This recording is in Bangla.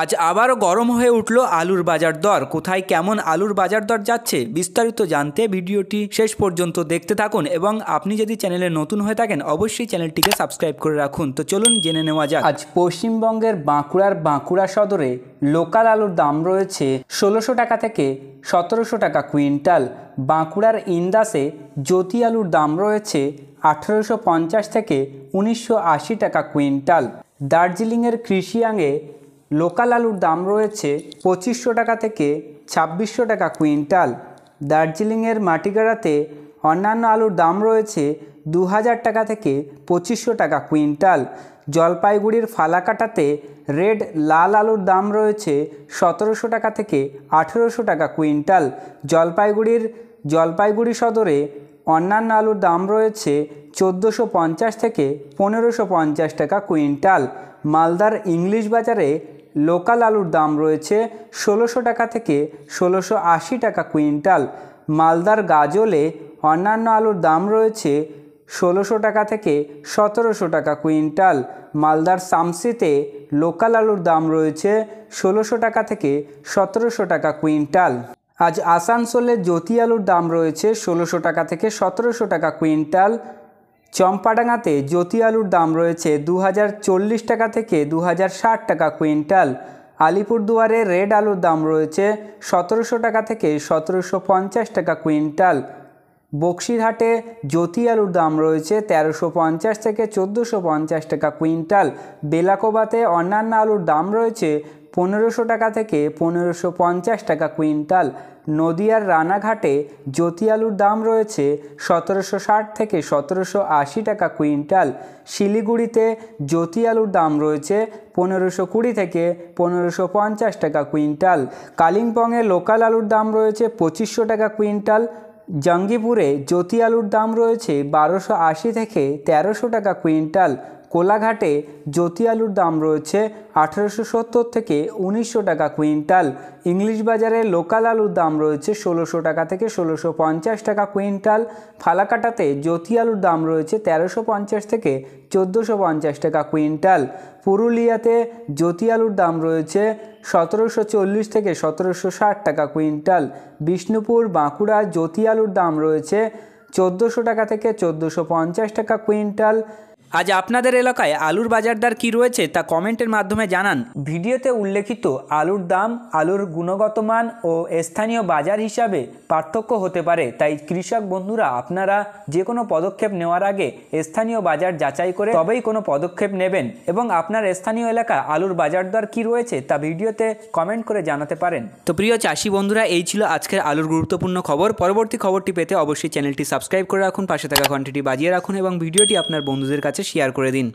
আজ আবারও গরম হয়ে উঠল আলুর বাজার দর কোথায় কেমন আলুর বাজার দর যাচ্ছে বিস্তারিত জানতে ভিডিওটি শেষ পর্যন্ত দেখতে থাকুন এবং আপনি যদি চ্যানেলে নতুন হয়ে থাকেন অবশ্যই চ্যানেলটিকে সাবস্ক্রাইব করে রাখুন তো চলুন জেনে নেওয়া যাক আজ পশ্চিমবঙ্গের বাঁকুড়ার বাঁকুড়া সদরে লোকাল আলুর দাম রয়েছে ষোলোশো টাকা থেকে সতেরোশো টাকা কুইন্টাল বাঁকুড়ার ইন্দাসে জ্যোতি আলুর দাম রয়েছে আঠেরোশো পঞ্চাশ থেকে উনিশশো আশি টাকা কুইন্টাল দার্জিলিংয়ের কৃষিয়াঙে লোকাল আলুর দাম রয়েছে পঁচিশশো টাকা থেকে ছাব্বিশশো টাকা কুইন্টাল দার্জিলিংয়ের মাটিগাড়াতে অন্যান্য আলুর দাম রয়েছে দু হাজার টাকা থেকে পঁচিশশো টাকা কুইন্টাল জলপাইগুড়ির ফালাকাটাতে রেড লাল আলুর দাম রয়েছে সতেরোশো টাকা থেকে আঠেরোশো টাকা কুইন্টাল জলপাইগুড়ির জলপাইগুড়ি সদরে অন্যান্য আলুর দাম রয়েছে চোদ্দোশো পঞ্চাশ থেকে পনেরোশো পঞ্চাশ টাকা কুইন্টাল মালদার ইংলিশ বাজারে লোকাল আলুর দাম রয়েছে ষোলোশো টাকা থেকে ষোলোশো আশি টাকা কুইন্টাল মালদার গাজলে অন্যান্য আলুর দাম রয়েছে ষোলোশো টাকা থেকে সতেরোশো টাকা কুইন্টাল মালদার সামসিতে লোকাল আলুর দাম রয়েছে ষোলোশো টাকা থেকে সতেরোশো টাকা কুইন্টাল আজ আসানসোলে জ্যোতি আলুর দাম রয়েছে ষোলোশো টাকা থেকে সতেরোশো টাকা কুইন্টাল চম্পাডাঙ্গাতে জ্যোতি আলুর দাম রয়েছে দু টাকা থেকে দু টাকা কুইন্টাল আলিপুরদুয়ারে রেড আলুর দাম রয়েছে সতেরোশো টাকা থেকে সতেরোশো টাকা কুইন্টাল বক্সিরহাটে জ্যোতি আলুর দাম রয়েছে তেরোশো পঞ্চাশ থেকে চোদ্দোশো পঞ্চাশ টাকা কুইন্টাল বেলাকোবাতে অন্যান্য আলুর দাম রয়েছে পনেরোশো টাকা থেকে পনেরোশো পঞ্চাশ টাকা কুইন্টাল নদিয়ার রানাঘাটে জ্যোতি আলুর দাম রয়েছে সতেরোশো ষাট থেকে সতেরোশো আশি টাকা কুইন্টাল শিলিগুড়িতে জ্যোতি আলুর দাম রয়েছে পনেরোশো কুড়ি থেকে পনেরোশো পঞ্চাশ টাকা কুইন্টাল কালিম্পংয়ে লোকাল আলুর দাম রয়েছে পঁচিশশো টাকা কুইন্টাল জঙ্গিপুরে জ্যোতি আলুর দাম রয়েছে বারোশো আশি থেকে তেরোশো টাকা কুইন্টাল কোলাঘাটে জ্যোতি আলুর দাম রয়েছে আঠেরোশো সত্তর থেকে উনিশশো টাকা কুইন্টাল ইংলিশ বাজারে লোকাল আলুর দাম রয়েছে ষোলোশো টাকা থেকে ষোলোশো পঞ্চাশ টাকা কুইন্টাল ফালাকাটাতে জ্যোতি আলুর দাম রয়েছে তেরোশো পঞ্চাশ থেকে চোদ্দোশো পঞ্চাশ টাকা কুইন্টাল পুরুলিয়াতে জ্যোতি আলুর দাম রয়েছে সতেরোশো চল্লিশ থেকে সতেরোশো ষাট টাকা কুইন্টাল বিষ্ণুপুর বাঁকুড়া জ্যোতি আলুর দাম রয়েছে চোদ্দোশো টাকা থেকে চোদ্দোশো পঞ্চাশ টাকা কুইন্টাল আজ আপনাদের এলাকায় আলুর বাজার দর কী রয়েছে তা কমেন্টের মাধ্যমে জানান ভিডিওতে উল্লেখিত আলুর দাম আলুর গুণগত মান ও স্থানীয় বাজার হিসাবে পার্থক্য হতে পারে তাই কৃষক বন্ধুরা আপনারা যে কোনো পদক্ষেপ নেওয়ার আগে স্থানীয় বাজার যাচাই করে তবেই কোনো পদক্ষেপ নেবেন এবং আপনার স্থানীয় এলাকা আলুর বাজার দর কী রয়েছে তা ভিডিওতে কমেন্ট করে জানাতে পারেন তো প্রিয় চাষি বন্ধুরা এই ছিল আজকের আলুর গুরুত্বপূর্ণ খবর পরবর্তী খবরটি পেতে অবশ্যই চ্যানেলটি সাবস্ক্রাইব করে রাখুন পাশে থাকা ঘন্টাটি বাজিয়ে রাখুন এবং ভিডিওটি আপনার বন্ধুদের কাছে কাছে শেয়ার করে দিন